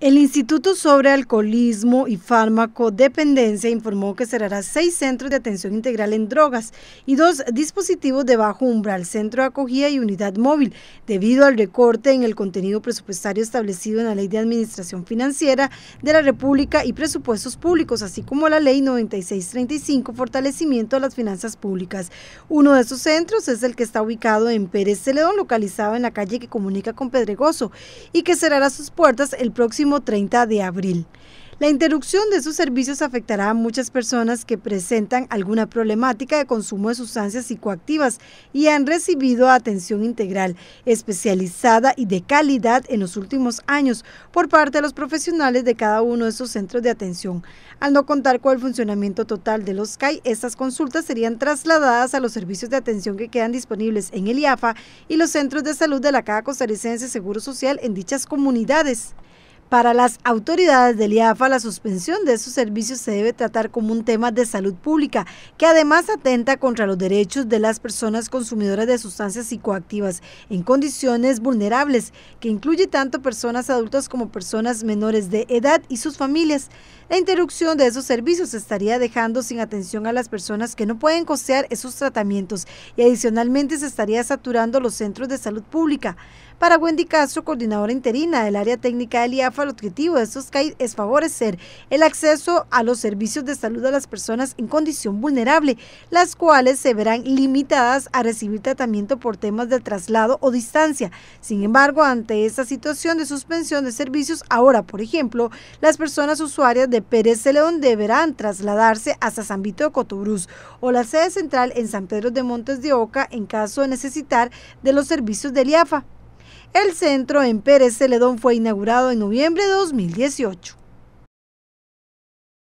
El Instituto sobre Alcoholismo y Fármacodependencia informó que cerrará seis centros de atención integral en drogas y dos dispositivos de bajo umbral, centro de acogida y unidad móvil, debido al recorte en el contenido presupuestario establecido en la Ley de Administración Financiera de la República y Presupuestos Públicos, así como la Ley 9635, Fortalecimiento de las Finanzas Públicas. Uno de esos centros es el que está ubicado en Pérez Celedón, localizado en la calle que comunica con Pedregoso, y que cerrará sus puertas el próximo 30 de abril. La interrupción de sus servicios afectará a muchas personas que presentan alguna problemática de consumo de sustancias psicoactivas y han recibido atención integral, especializada y de calidad en los últimos años por parte de los profesionales de cada uno de sus centros de atención. Al no contar con el funcionamiento total de los CAI, estas consultas serían trasladadas a los servicios de atención que quedan disponibles en el IAFA y los centros de salud de la Caja Costarricense Seguro Social en dichas comunidades. Para las autoridades del IAFA, la suspensión de esos servicios se debe tratar como un tema de salud pública, que además atenta contra los derechos de las personas consumidoras de sustancias psicoactivas en condiciones vulnerables, que incluye tanto personas adultas como personas menores de edad y sus familias. La interrupción de esos servicios estaría dejando sin atención a las personas que no pueden costear esos tratamientos y adicionalmente se estaría saturando los centros de salud pública. Para Wendy Castro, coordinadora interina del área técnica del IAFA, el objetivo de estos CAID es favorecer el acceso a los servicios de salud a las personas en condición vulnerable, las cuales se verán limitadas a recibir tratamiento por temas de traslado o distancia. Sin embargo, ante esta situación de suspensión de servicios, ahora, por ejemplo, las personas usuarias de Pérez León deberán trasladarse hasta San Vito de Cotobruz o la sede central en San Pedro de Montes de Oca en caso de necesitar de los servicios de LIAFA. El centro en Pérez Celedón fue inaugurado en noviembre de 2018.